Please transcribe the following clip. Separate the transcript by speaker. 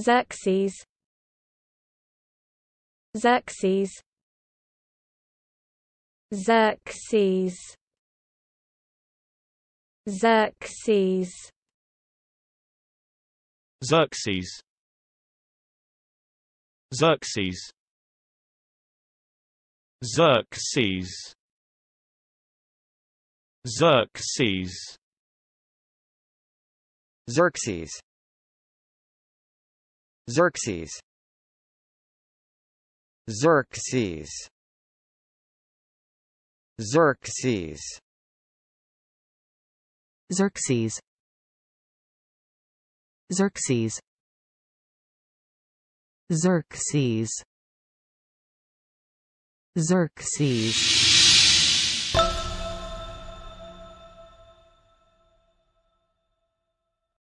Speaker 1: Xerxes Xerxes Xerxes Xerxes Xerxes Xerxes Xerxes Xerxes Xerxes Xerxes Xerxes Xerxes Xerxes Xerxes Xerxes Xerxes